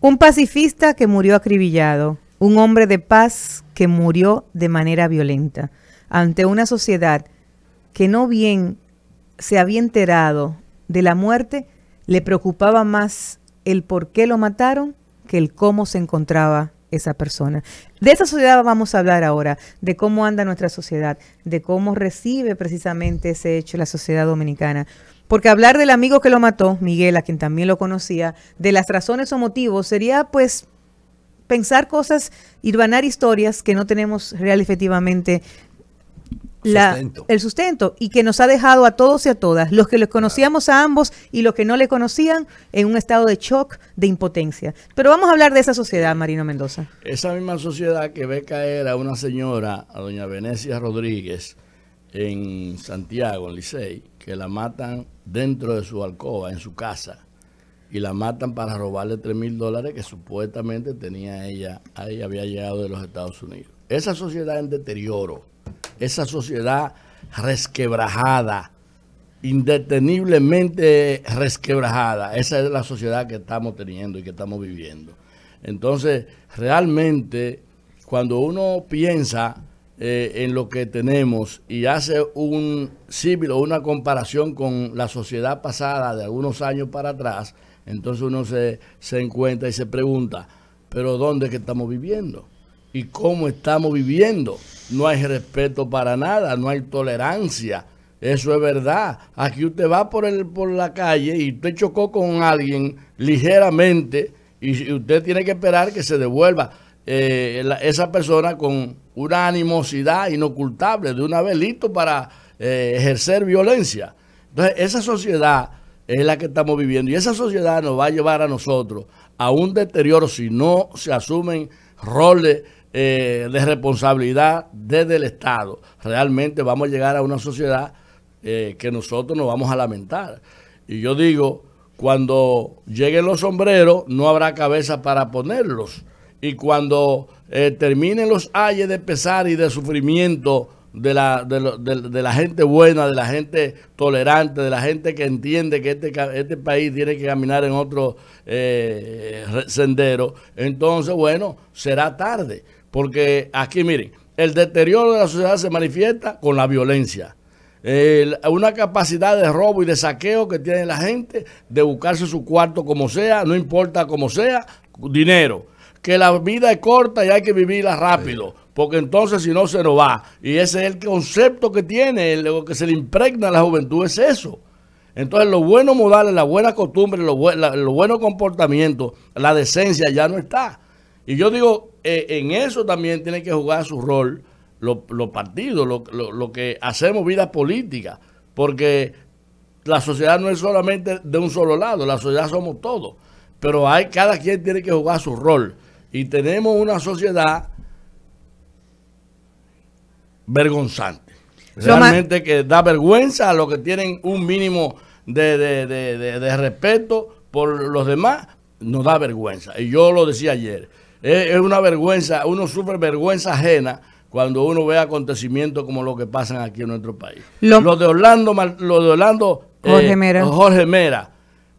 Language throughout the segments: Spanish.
Un pacifista que murió acribillado, un hombre de paz que murió de manera violenta, ante una sociedad que no bien se había enterado de la muerte, le preocupaba más el por qué lo mataron que el cómo se encontraba esa persona. De esa sociedad vamos a hablar ahora, de cómo anda nuestra sociedad, de cómo recibe precisamente ese hecho la sociedad dominicana. Porque hablar del amigo que lo mató, Miguel, a quien también lo conocía, de las razones o motivos, sería pues pensar cosas, irvanar historias que no tenemos real efectivamente el sustento y que nos ha dejado a todos y a todas, los que les conocíamos a ambos y los que no le conocían, en un estado de shock, de impotencia. Pero vamos a hablar de esa sociedad, Marino Mendoza. Esa misma sociedad que ve caer a una señora, a doña Venecia Rodríguez, en Santiago, en Licey, que la matan dentro de su alcoba, en su casa, y la matan para robarle 3 mil dólares que supuestamente tenía ella, ahí había llegado de los Estados Unidos. Esa sociedad en deterioro, esa sociedad resquebrajada, indeteniblemente resquebrajada, esa es la sociedad que estamos teniendo y que estamos viviendo. Entonces, realmente, cuando uno piensa eh, en lo que tenemos y hace un símil o una comparación con la sociedad pasada de algunos años para atrás, entonces uno se, encuentra y se pregunta, pero ¿dónde que estamos viviendo? ¿Y cómo estamos viviendo? No hay respeto para nada, no hay tolerancia. Eso es verdad. Aquí usted va por, por la calle y usted chocó con alguien ligeramente y usted tiene que esperar que se devuelva eh, esa persona con una animosidad inocultable, de una vez listo para eh, ejercer violencia. Entonces, esa sociedad es la que estamos viviendo y esa sociedad nos va a llevar a nosotros a un deterioro si no se asumen roles eh, de responsabilidad desde el Estado. Realmente vamos a llegar a una sociedad eh, que nosotros nos vamos a lamentar. Y yo digo, cuando lleguen los sombreros, no habrá cabeza para ponerlos y cuando eh, terminen los ayes de pesar y de sufrimiento de la, de, la gente buena, de la gente tolerante, de la gente que entiende que este, este país tiene que caminar en otro eh, sendero, entonces, bueno, será tarde. Porque aquí, miren, el deterioro de la sociedad se manifiesta con la violencia. una capacidad de robo y de saqueo que tiene la gente de buscarse su cuarto como sea, no importa como sea, dinero que la vida es corta y hay que vivirla rápido, porque entonces si no se nos va. Y ese es el concepto que tiene, lo que se le impregna a la juventud es eso. Entonces los buenos modales, las buenas costumbres, los, buenos comportamientos, la decencia ya no está. Y yo digo, eh, en eso también tiene que jugar su rol los partidos, lo, lo que hacemos vida política, porque la sociedad no es solamente de un solo lado, la sociedad somos todos, pero hay cada quien tiene que jugar su rol. Y tenemos una sociedad vergonzante. Realmente que da vergüenza a los que tienen un mínimo de, respeto por los demás, nos da vergüenza. Y yo lo decía ayer, es, una vergüenza, uno sufre vergüenza ajena cuando uno ve acontecimientos como los que pasan aquí en nuestro país. Lo, de Orlando, lo de Orlando Jorge eh, Mera, Jorge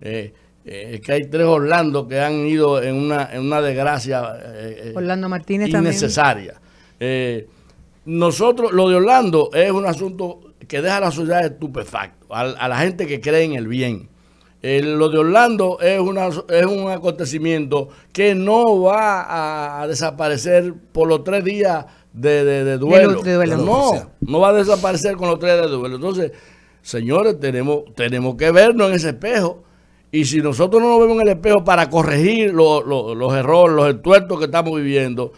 eh, eh, es que hay tres Orlando que han ido en una, en una desgracia eh, eh, Orlando Martínez innecesaria. nosotros, lo de Orlando es un asunto que deja a la sociedad estupefacto, a, la gente que cree en el bien. lo de Orlando es, es un acontecimiento que no va a desaparecer por los tres días de, duelo. No, no va a desaparecer con los tres días de duelo. Entonces, señores, tenemos, tenemos que vernos en ese espejo y si nosotros no nos vemos en el espejo para corregir los errores, los entuertos que estamos viviendo,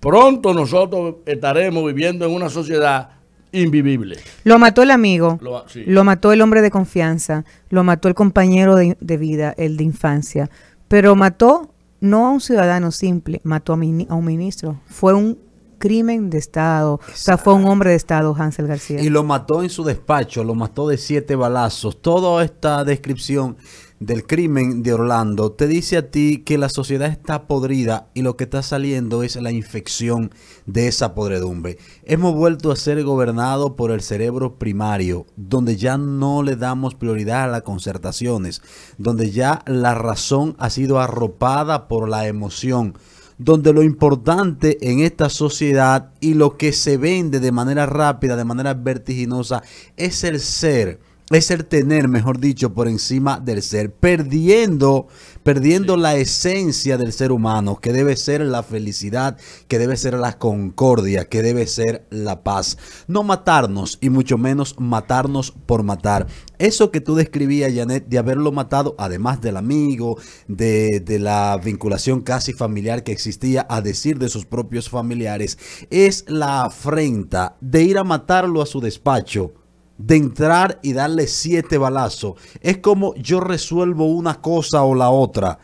pronto nosotros estaremos viviendo en una sociedad invivible. Lo mató el amigo, lo, mató el hombre de confianza, lo mató el compañero de, vida, el de infancia, pero mató no a un ciudadano simple, mató a, un ministro. Fue un crimen de Estado. O sea, fue un hombre de Estado, Hansel García. Y lo mató en su despacho, lo mató de siete balazos. Toda esta descripción del crimen de Orlando te dice a ti que la sociedad está podrida y lo que está saliendo es la infección de esa podredumbre. Hemos vuelto a ser gobernados por el cerebro primario, donde ya no le damos prioridad a las concertaciones, donde ya la razón ha sido arropada por la emoción donde lo importante en esta sociedad y lo que se vende de manera rápida, de manera vertiginosa, es el ser es el tener, mejor dicho, por encima del ser, perdiendo, perdiendo la esencia del ser humano, que debe ser la felicidad, que debe ser la concordia, que debe ser la paz. No matarnos y mucho menos matarnos por matar. Eso que tú describías, Janet, de haberlo matado, además del amigo, de, de la vinculación casi familiar que existía, a decir de sus propios familiares, es la afrenta de ir a matarlo a su despacho de entrar y darle siete balazos. Es como yo resuelvo una cosa o la otra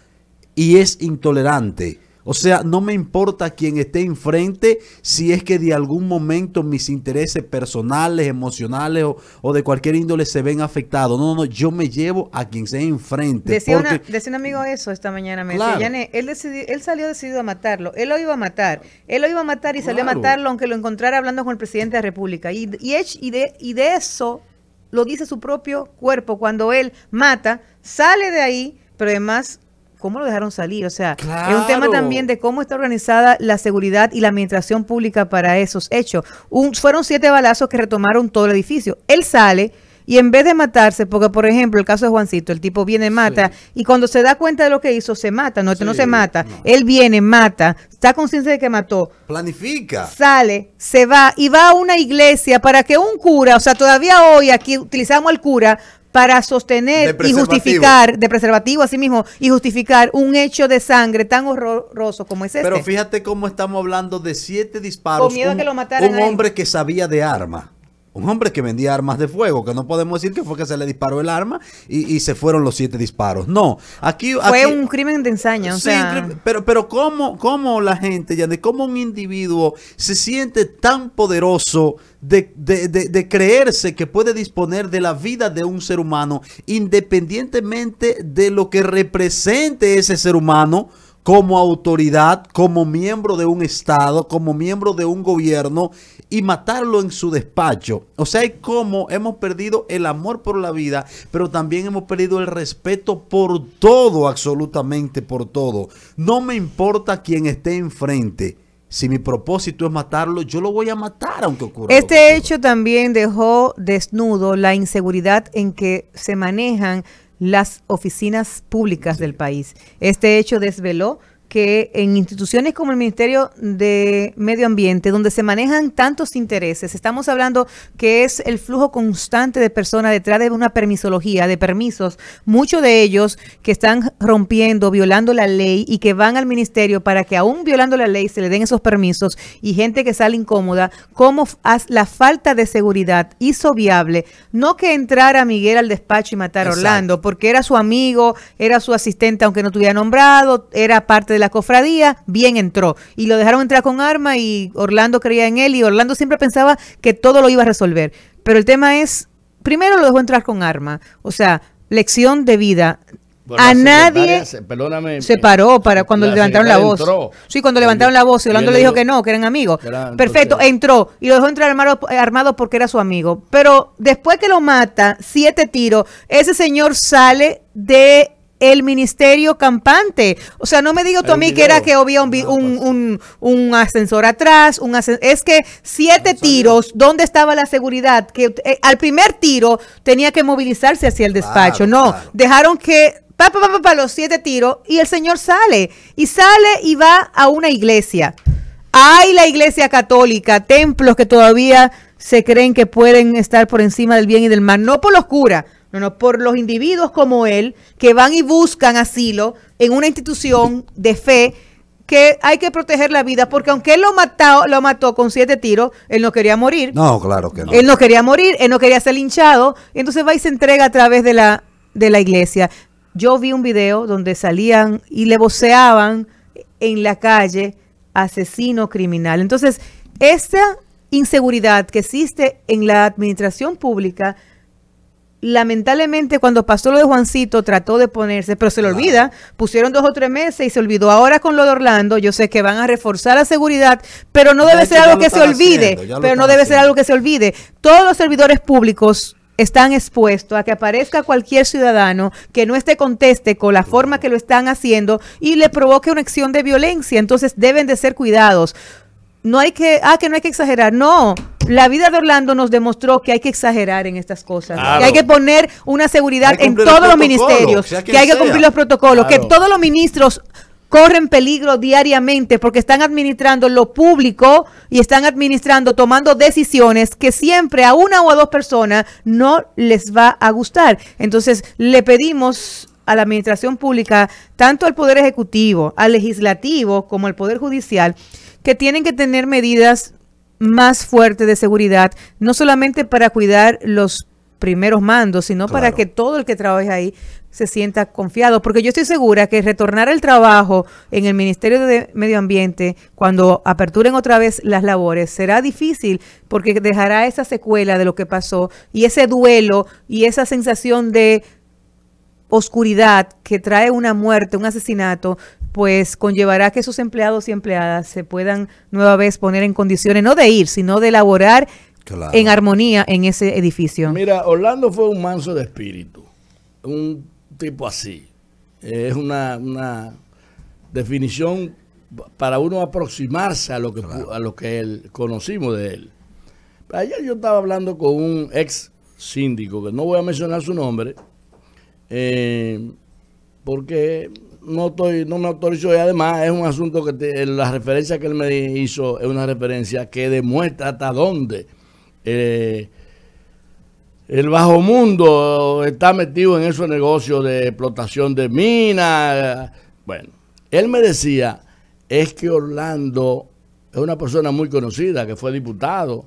y es intolerante. O sea, no me importa quién esté enfrente si es que de algún momento mis intereses personales, emocionales o, de cualquier índole se ven afectados. No, no, no, yo me llevo a quien sea enfrente. Decía, decía un amigo eso esta mañana, me él, decidió, él salió decidido a matarlo, él lo iba a matar, él lo iba a matar y salió a matarlo aunque lo encontrara hablando con el presidente de la República. Y, y, y, de, y de eso lo dice su propio cuerpo cuando él mata, sale de ahí, pero además cómo lo dejaron salir. O sea, es un tema también de cómo está organizada la seguridad y la administración pública para esos hechos. fueron siete balazos que retomaron todo el edificio. Él sale. Y en vez de matarse, porque por ejemplo el caso de Juancito, el tipo viene, mata, y cuando se da cuenta de lo que hizo, se mata, no, no se mata, él viene, mata, está consciente de que mató. Planifica. Sale, se va y va a una iglesia para que un cura, o sea, todavía hoy aquí utilizamos al cura para sostener y justificar, de preservativo así mismo, y justificar un hecho de sangre tan horroroso como es este. Pero fíjate cómo estamos hablando de siete disparos. Con un, Un hombre que sabía de armas un hombre que vendía armas de fuego, que no podemos decir que fue que se le disparó el arma y, se fueron los siete disparos. No, aquí... Fue un crimen de ensaño. Sí, pero, pero ¿cómo, cómo la gente, ya cómo un individuo se siente tan poderoso de, creerse que puede disponer de la vida de un ser humano independientemente de lo que represente ese ser humano? como autoridad, como miembro de un Estado, como miembro de un gobierno y matarlo en su despacho. O sea, es como hemos perdido el amor por la vida, pero también hemos perdido el respeto por todo, absolutamente por todo. No me importa quién esté enfrente. Si mi propósito es matarlo, yo lo voy a matar aunque ocurra. Este hecho también dejó desnudo la inseguridad en que se manejan las oficinas públicas del país. Este hecho desveló que en instituciones como el Ministerio de Medio Ambiente, donde se manejan tantos intereses, estamos hablando que es el flujo constante de personas detrás de una permisología, de permisos, muchos de ellos que están rompiendo, violando la ley y que van al ministerio para que aún violando la ley se le den esos permisos y gente que sale incómoda, como la falta de seguridad hizo viable, no que entrar a Miguel al despacho y matar a Orlando, porque era su amigo, era su asistente aunque no tuviera nombrado, era parte de la la cofradía, bien entró. Y lo dejaron entrar con arma y Orlando creía en él y Orlando siempre pensaba que todo lo iba a resolver. Pero el tema es, primero lo dejó entrar con arma. O sea, lección de vida. a nadie se, paró eh, para cuando levantaron la voz. Sí, cuando levantaron la voz y Orlando le dijo que no, que eran amigos. Perfecto, entró y lo dejó entrar armado, eh, armado porque era su amigo. Pero después que lo mata, siete tiros, ese señor sale de el ministerio campante. O sea, no me digo tú a mí que era que había un, ascensor atrás, un es que siete tiros, ¿dónde estaba la seguridad? Que eh, al primer tiro tenía que movilizarse hacia el despacho. no, dejaron que pa, pa, pa, los siete tiros y el señor sale y sale y va a una iglesia. Hay la iglesia católica, templos que todavía se creen que pueden estar por encima del bien y del mal, no por los curas, no, no, por los individuos como él que van y buscan asilo en una institución de fe que hay que proteger la vida, porque aunque él lo mató, lo mató con siete tiros, él no quería morir. No, claro que no. Él no quería morir, él no quería ser linchado, y entonces va y se entrega a través de la, de la iglesia. Yo vi un video donde salían y le voceaban en la calle asesino criminal. Entonces, esta inseguridad que existe en la administración pública lamentablemente cuando pasó lo de Juancito trató de ponerse, pero se le olvida, pusieron dos o tres meses y se olvidó. Ahora con lo de Orlando, yo sé que van a reforzar la seguridad, pero no debe ser algo que se olvide, pero no debe ser algo que se olvide. Todos los servidores públicos están expuestos a que aparezca cualquier ciudadano que no esté conteste con la forma que lo están haciendo y le provoque una acción de violencia. Entonces deben de ser cuidados no hay que, ah, que no hay que exagerar. No, la vida de Orlando nos demostró que hay que exagerar en estas cosas, que hay que poner una seguridad en todos los, ministerios, que hay que cumplir los protocolos, que todos los ministros corren peligro diariamente porque están administrando lo público y están administrando, tomando decisiones que siempre a una o a dos personas no les va a gustar. Entonces, le pedimos a la administración pública, tanto al Poder Ejecutivo, al Legislativo como al Poder Judicial, que tienen que tener medidas más fuertes de seguridad, no solamente para cuidar los primeros mandos, sino para que todo el que trabaje ahí se sienta confiado, porque yo estoy segura que retornar al trabajo en el Ministerio de Medio Ambiente, cuando aperturen otra vez las labores, será difícil porque dejará esa secuela de lo que pasó y ese duelo y esa sensación de oscuridad que trae una muerte, un asesinato, pues conllevará que sus empleados y empleadas se puedan nueva vez poner en condiciones no de ir, sino de elaborar en armonía en ese edificio. Mira, Orlando fue un manso de espíritu, un tipo así. Eh, es una, definición para uno aproximarse a lo que a lo que él, conocimos de él. Ayer yo estaba hablando con un ex síndico, que no voy a mencionar su nombre, eh, porque no estoy, no me autorizó y además es un asunto que la referencia que él me hizo es una referencia que demuestra hasta dónde eh, el bajo mundo está metido en esos negocios de explotación de minas. Bueno, él me decía, es que Orlando es una persona muy conocida, que fue diputado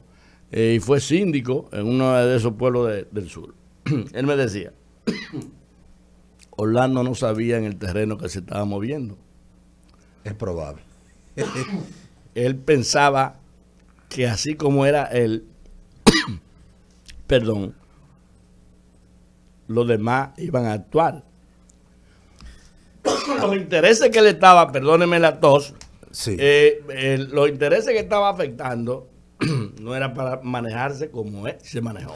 eh, y fue síndico en uno de esos pueblos del sur. él me decía. Orlando no sabía en el terreno que se estaba moviendo. Es probable. él pensaba que así como era él, perdón, los demás iban a actuar. los intereses que le estaba, perdónenme la tos, sí. Eh, los intereses que estaba afectando no era para manejarse como él se manejó.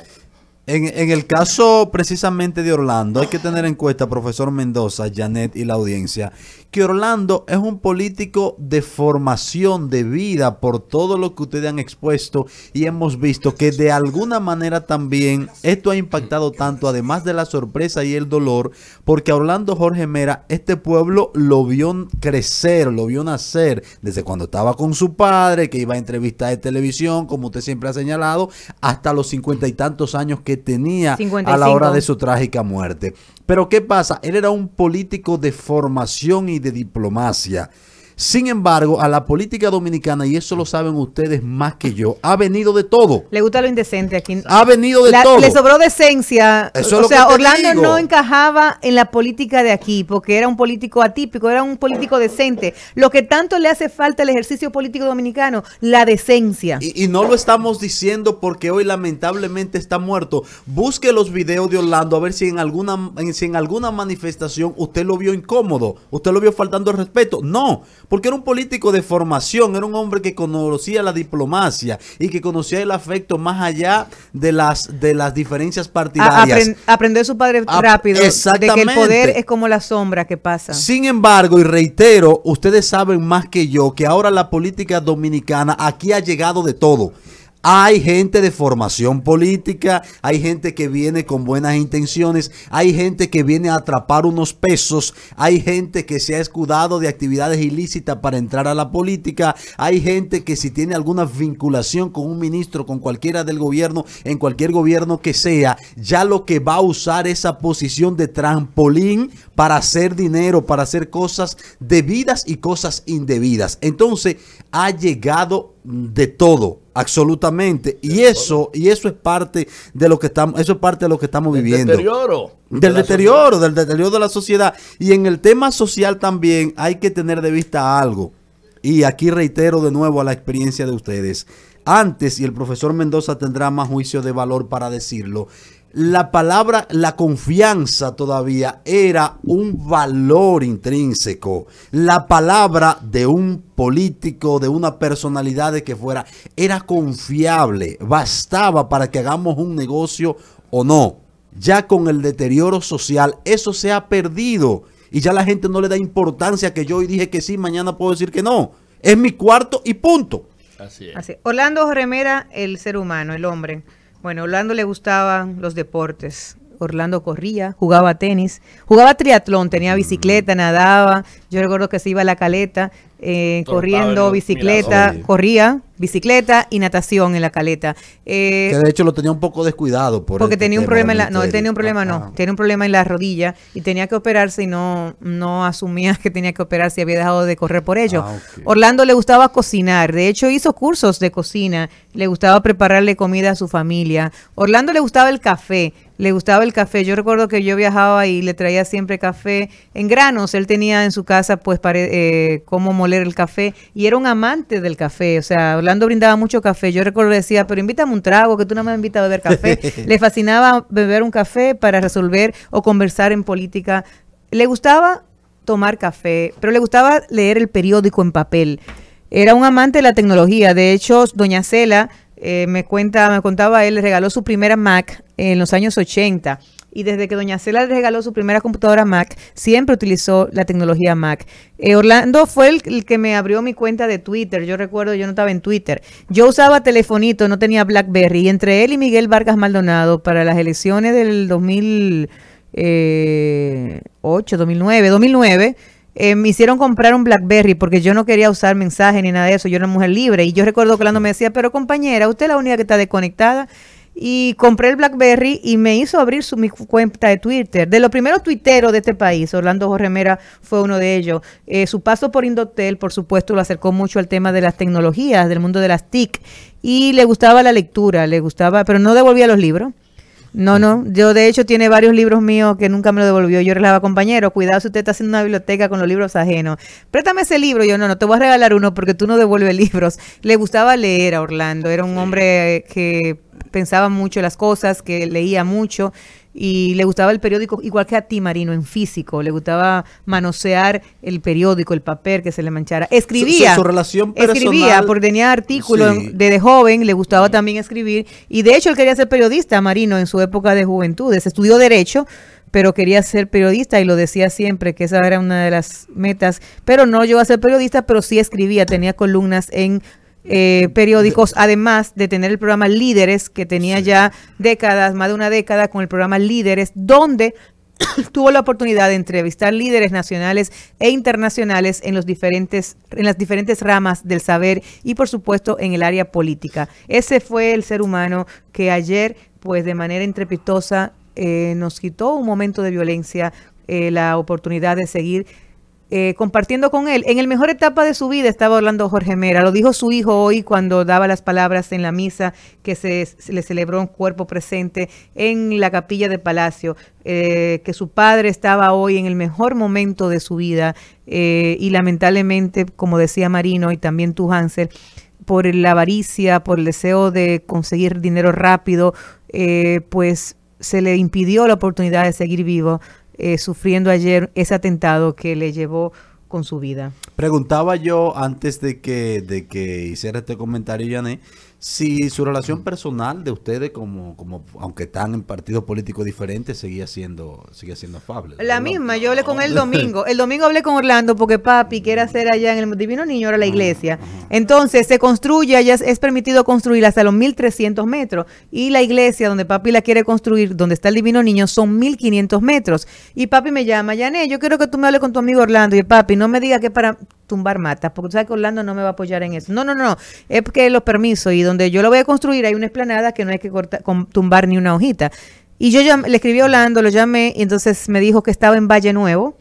En, el caso precisamente de Orlando, hay que tener en cuenta, profesor Mendoza, Janet y la audiencia, que Orlando es un político de formación, de vida, por todo lo que ustedes han expuesto y hemos visto que de alguna manera también esto ha impactado tanto, además de la sorpresa y el dolor, porque Orlando Jorge Mera, este pueblo lo vio crecer, lo vio nacer, desde cuando estaba con su padre, que iba a entrevistas de televisión, como usted siempre ha señalado, hasta los cincuenta y tantos años que tenía a la hora de su trágica muerte. Pero ¿qué pasa? Él era un político de formación y de diplomacia. Sin embargo, a la política dominicana, y eso lo saben ustedes más que yo, ha venido de todo. Le gusta lo indecente aquí. Ha venido de todo. Le sobró decencia. o sea, Orlando no encajaba en la política de aquí, porque era un político atípico, era un político decente. Lo que tanto le hace falta al ejercicio político dominicano, la decencia. Y, no lo estamos diciendo porque hoy lamentablemente está muerto. Busque los videos de Orlando a ver si en alguna, si en alguna manifestación usted lo vio incómodo, usted lo vio faltando el respeto. No, porque era un político de formación, era un hombre que conocía la diplomacia y que conocía el afecto más allá de las, de las diferencias partidarias. Aprendió aprender su padre rápido, de que el poder es como la sombra que pasa. Sin embargo, y reitero, ustedes saben más que yo que ahora la política dominicana aquí ha llegado de todo. Hay gente de formación política, hay gente que viene con buenas intenciones, hay gente que viene a atrapar unos pesos, hay gente que se ha escudado de actividades ilícitas para entrar a la política, hay gente que si tiene alguna vinculación con un ministro, con cualquiera del gobierno, en cualquier gobierno que sea, ya lo que va a usar esa posición de trampolín para hacer dinero, para hacer cosas debidas y cosas indebidas. Entonces, ha llegado de todo, absolutamente. y eso, y eso es parte de lo que estamos, eso es parte de lo que estamos del viviendo. Deterioro del deterioro, del deterioro de la sociedad. Y en el tema social también hay que tener de vista algo. Y aquí reitero de nuevo a la experiencia de ustedes. Antes, y el profesor Mendoza tendrá más juicio de valor para decirlo, la palabra, la confianza todavía era un valor intrínseco. La palabra de un político, de una personalidad de que fuera, era confiable, bastaba para que hagamos un negocio o no. Ya con el deterioro social, eso se ha perdido y ya la gente no le da importancia que yo hoy dije que sí, mañana puedo decir que no. Es mi cuarto y punto. Así es. Así. Orlando Remera, el ser humano, el hombre bueno, a Orlando le gustaban los deportes. Orlando corría, jugaba tenis, jugaba triatlón, tenía mm. bicicleta, nadaba. Yo recuerdo que se iba a la caleta eh, corriendo, bicicleta, corría, bicicleta y natación en la caleta. Eh, que de hecho lo tenía un poco descuidado. Por porque este tenía un problema en la, No, tenía un problema, no. Tenía un problema en la rodilla y tenía que operarse y no, no asumía que tenía que operarse y había dejado de correr por ello. Ah, Orlando le gustaba cocinar. De hecho, hizo cursos de cocina. Le gustaba prepararle comida a su familia. Orlando le gustaba el café le gustaba el café. Yo recuerdo que yo viajaba y le traía siempre café en granos. Él tenía en su casa, pues, para, eh, cómo moler el café y era un amante del café. O sea, Orlando brindaba mucho café. Yo recuerdo que decía, pero invítame un trago, que tú no me invitado a beber café. le fascinaba beber un café para resolver o conversar en política. Le gustaba tomar café, pero le gustaba leer el periódico en papel. Era un amante de la tecnología. De hecho, doña Cela eh, me cuenta, me contaba él, le regaló su primera Mac en los años 80 y desde que Doña Cela le regaló su primera computadora Mac, siempre utilizó la tecnología Mac. Eh, Orlando fue el, que me abrió mi cuenta de Twitter. Yo recuerdo, yo no estaba en Twitter. Yo usaba telefonito, no tenía BlackBerry. entre él y Miguel Vargas Maldonado, para las elecciones del 2008, 2009, 2009 eh, me hicieron comprar un BlackBerry porque yo no quería usar mensajes ni nada de eso, yo era mujer libre. Y yo recuerdo que Orlando me decía, pero compañera, usted es la única que está desconectada. Y compré el BlackBerry y me hizo abrir su, mi cuenta de Twitter. De los primeros tuiteros de este país, Orlando Jorge Mera fue uno de ellos. Eh, su paso por Indotel, por supuesto, lo acercó mucho al tema de las tecnologías, del mundo de las TIC. Y le gustaba la lectura, le gustaba, pero no devolvía los libros no, no. Yo, de hecho, tiene varios libros míos que nunca me lo devolvió. Yo relaba compañero, cuidado si usted está haciendo una biblioteca con los libros ajenos. Préstame ese libro. Yo, no, no, te voy a regalar uno porque tú no devuelves libros. Le gustaba leer a Orlando. Era un hombre que pensaba mucho las cosas, que leía mucho y le gustaba el periódico, igual que a ti, Marino, en físico, le gustaba manosear el periódico, el papel que se le manchara. Escribía. Su, relación Escribía, porque tenía artículos desde joven, le gustaba mm. también escribir. Y de hecho, él quería ser periodista, Marino, en su época de juventudes. Estudió Derecho, pero quería ser periodista y lo decía siempre que esa era una de las metas, pero no llegó a ser periodista, pero sí escribía, tenía columnas en eh, periódicos, además de tener el programa Líderes, que tenía ya décadas, más de una década con el programa Líderes, donde tuvo la oportunidad de entrevistar líderes nacionales e internacionales en los diferentes en las diferentes ramas del saber y por supuesto en el área política. Ese fue el ser humano que ayer pues de manera intrepitosa, eh, nos quitó un momento de violencia eh, la oportunidad de seguir eh, compartiendo con él. En el mejor etapa de su vida estaba Orlando Jorge Mera, lo dijo su hijo hoy cuando daba las palabras en la misa que se, le celebró un cuerpo presente en la capilla de Palacio, eh, que su padre estaba hoy en el mejor momento de su vida eh, y lamentablemente, como decía Marino y también tú Hansel, por la avaricia, por el deseo de conseguir dinero rápido, pues se le impidió la oportunidad de seguir vivo eh, sufriendo ayer ese atentado que le llevó con su vida. Preguntaba yo antes de que, de que hiciera este comentario, Janet, si su relación personal de ustedes, como, como aunque están en partidos políticos diferentes, seguía siendo, sigue siendo afable. La misma, yo hablé con él domingo. El domingo hablé con Orlando porque papi quiere hacer allá en el Divino Niño, ahora la iglesia. Entonces se construye, ya es permitido construir hasta los 1300 metros. Y la iglesia donde papi la quiere construir, donde está el Divino Niño, son 1500 metros. Y papi me llama, Yané, yo quiero que tú me hables con tu amigo Orlando. Y papi, no me diga que para tumbar matas, porque tú sabes que Orlando no me va a apoyar en eso. No, no, no, es porque los permisos y donde yo lo voy a construir hay una esplanada que no hay que cortar, tumbar ni una hojita. Y yo le escribí a Orlando, lo llamé y entonces me dijo que estaba en Valle Nuevo,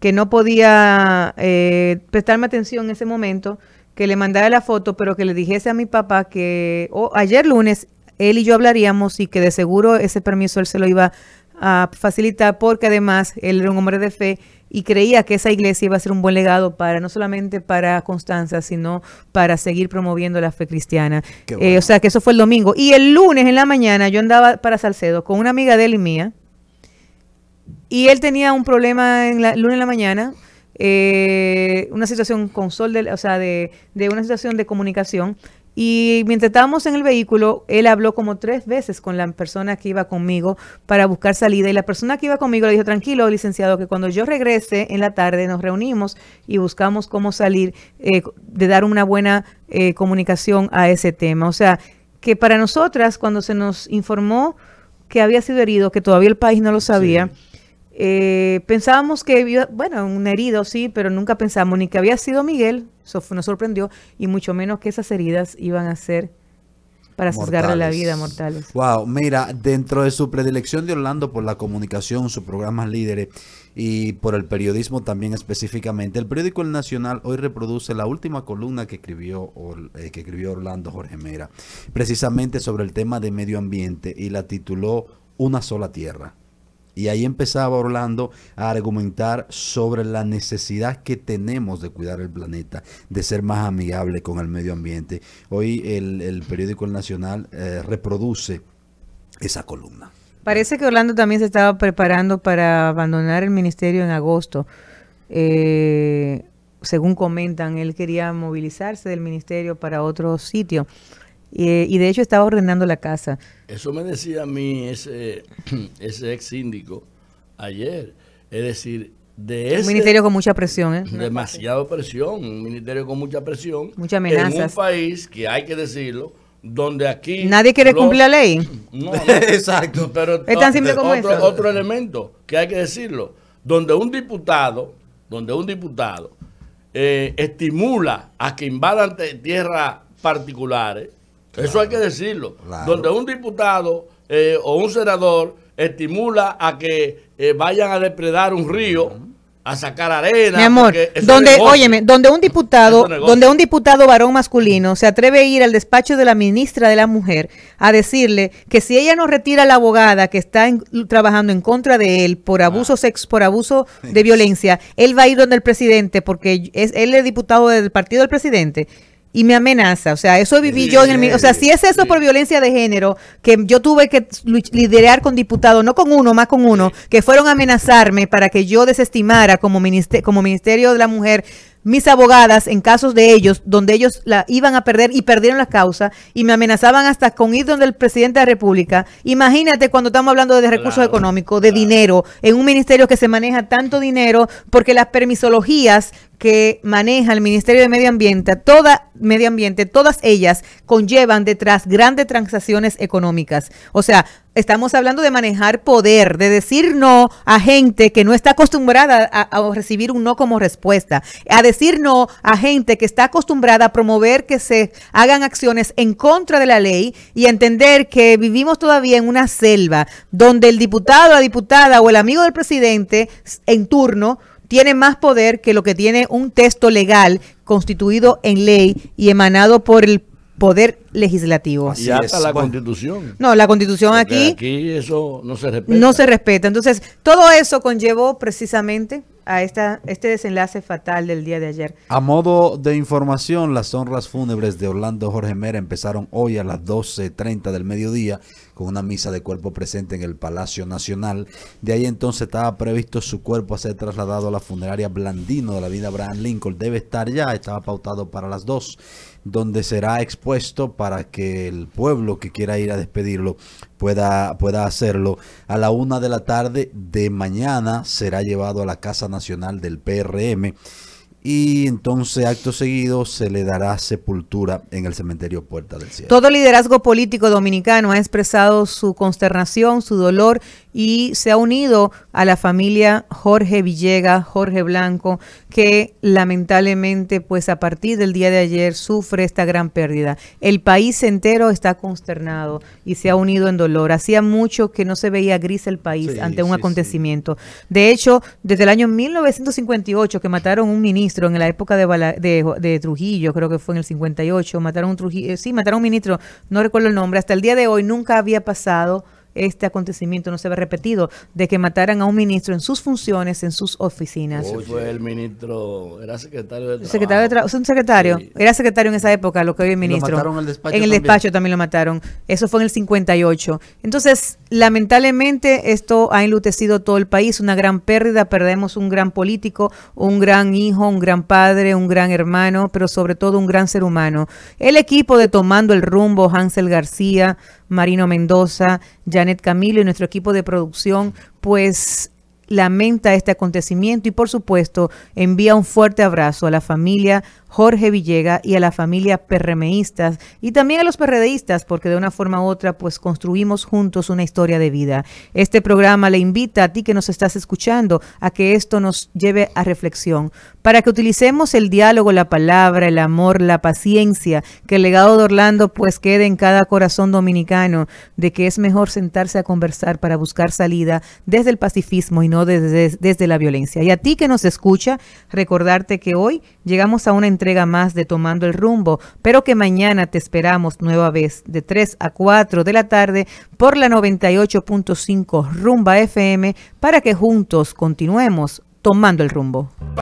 que no podía eh, prestarme atención en ese momento, que le mandara la foto, pero que le dijese a mi papá que ayer lunes él y yo hablaríamos y que de seguro ese permiso él se lo iba a facilitar porque además él era un hombre de fe y creía que esa iglesia iba a ser un buen legado para no solamente para Constanza, sino para seguir promoviendo la fe cristiana. Eh, o sea, que eso fue el domingo. Y el lunes en la mañana yo andaba para Salcedo con una amiga de él y mía, y él tenía un problema en la, el lunes en la mañana, eh, una situación con Sol, de, o sea, de, de una situación de comunicación y mientras estábamos en el vehículo, él habló como tres veces con la persona que iba conmigo para buscar salida. Y la persona que iba conmigo le dijo, tranquilo, licenciado, que cuando yo regrese en la tarde nos reunimos y buscamos cómo salir eh, de dar una buena eh, comunicación a ese tema. O sea, que para nosotras, cuando se nos informó que había sido herido, que todavía el país no lo sabía, eh, pensábamos que había, bueno, un herido sí, pero nunca pensábamos ni que había sido Miguel, eso nos sorprendió, y mucho menos que esas heridas iban a ser para sosgarle la vida mortales. Wow, mira, dentro de su predilección de Orlando por la comunicación, sus programas líderes y por el periodismo también específicamente, el periódico El Nacional hoy reproduce la última columna que escribió, eh, que escribió Orlando Jorge Mera, precisamente sobre el tema de medio ambiente y la tituló Una sola tierra. Y ahí empezaba Orlando a argumentar sobre la necesidad que tenemos de cuidar el planeta, de ser más amigable con el medio ambiente. Hoy el, periódico El Nacional eh, reproduce esa columna. Parece que Orlando también se estaba preparando para abandonar el ministerio en agosto. Eh, según comentan, él quería movilizarse del ministerio para otro sitio y de hecho estaba ordenando la casa. Eso me decía a mí ese, ese ex síndico ayer. Es decir, de ese, Un ministerio con mucha presión, ¿eh? Demasiado presión, un ministerio con mucha presión. mucha amenaza En un país que hay que decirlo, donde aquí... Nadie quiere cumplir la ley. exacto. Pero otro, Otro elemento que hay que decirlo, donde un diputado, donde un diputado eh, estimula a que invadan tierras particulares, eso hay que decirlo. Donde un diputado eh, o un senador estimula a que eh, vayan a depredar un río, a sacar arena. Mi amor, donde, óyeme, donde un diputado, donde un diputado varón masculino se atreve a ir al despacho de la ministra de la mujer a decirle que si ella no retira a la abogada que está trabajando en contra de él por abuso por abuso de violencia, él va a ir donde el presidente porque es él es diputado del partido del presidente y me amenaza. O sea, eso viví yo en el. O sea, si es eso por violencia de género, que yo tuve que liderar con diputados, no con uno, más con uno, que fueron a amenazarme para que yo desestimara como, como Ministerio de la Mujer mis abogadas en casos de ellos, donde ellos la iban a perder y perdieron la causa y me amenazaban hasta con ir donde el presidente de la República. Imagínate cuando estamos hablando de recursos económicos, de dinero, en un ministerio que se maneja tanto dinero, porque las permisologías que maneja el Ministerio de Medio Ambiente, toda medio ambiente, todas ellas conllevan detrás grandes transacciones económicas. O sea, Estamos hablando de manejar poder, de decir no a gente que no está acostumbrada a, recibir un no como respuesta, a decir no a gente que está acostumbrada a promover que se hagan acciones en contra de la ley y entender que vivimos todavía en una selva donde el diputado, la diputada o el amigo del presidente en turno tiene más poder que lo que tiene un texto legal constituido en ley y emanado por el poder legislativo. y hasta la constitución. No, la constitución aquí. Aquí eso no se respeta. No se respeta. Entonces, todo eso conllevó precisamente a esta, este desenlace fatal del día de ayer. A modo de información, las honras fúnebres de Orlando Jorge Mera empezaron hoy a las 12.30 del mediodía con una misa de cuerpo presente en el Palacio Nacional. De ahí entonces estaba previsto su cuerpo a ser trasladado a la funeraria Blandino de la vida Abraham Lincoln. Debe estar ya, estaba pautado para las 2 donde será expuesto para que el pueblo que quiera ir a despedirlo pueda, pueda hacerlo. A la una de la tarde de mañana será llevado a la Casa Nacional del PRM y entonces acto seguido se le dará sepultura en el cementerio Puerta del Cielo. Todo liderazgo político dominicano ha expresado su consternación, su dolor y se ha unido a la familia Jorge Villegas, Jorge Blanco, que lamentablemente pues a partir del día de ayer sufre esta gran pérdida. El país entero está consternado y se ha unido en dolor. Hacía mucho que no se veía gris el país ante un acontecimiento. De hecho, desde el año 1958 que mataron un ministro en la época de, Trujillo, creo que fue en el 58, mataron un Trujillo, eh, sí, mataron un ministro, no recuerdo el nombre, hasta el día de hoy nunca había pasado este acontecimiento no se ve repetido, de que mataran a un ministro en sus funciones, en sus oficinas. fue el ministro, era secretario de Trabajo. Secretario de Trabajo, un secretario, era secretario en esa época, lo que hoy es ministro. Lo mataron despacho en el despacho también lo mataron. Eso fue en el 58. Entonces, lamentablemente esto ha enlutecido todo el país, una gran pérdida, perdemos un gran político, un gran hijo, un gran padre, un gran hermano, pero sobre todo un gran ser humano. El equipo de Tomando el Rumbo, Hansel García, Marino Mendoza, Janet Camilo y nuestro equipo de producción, pues lamenta este acontecimiento y por supuesto envía un fuerte abrazo a la familia Jorge Villega y a la familia PRMistas y también a los PRDistas, porque de una forma u otra pues construimos juntos una historia de vida. Este programa le invita a ti que nos estás escuchando a que esto nos lleve a reflexión, para que utilicemos el diálogo, la palabra, el amor, la paciencia, que el legado de Orlando pues quede en cada corazón dominicano, de que es mejor sentarse a conversar para buscar salida desde el pacifismo y no desde, desde la violencia. Y a ti que nos escucha, recordarte que hoy llegamos a una entrega más de Tomando el Rumbo, pero que mañana te esperamos nueva vez de 3 a 4 de la tarde por la 98.5 Rumba FM para que juntos continuemos tomando el rumbo.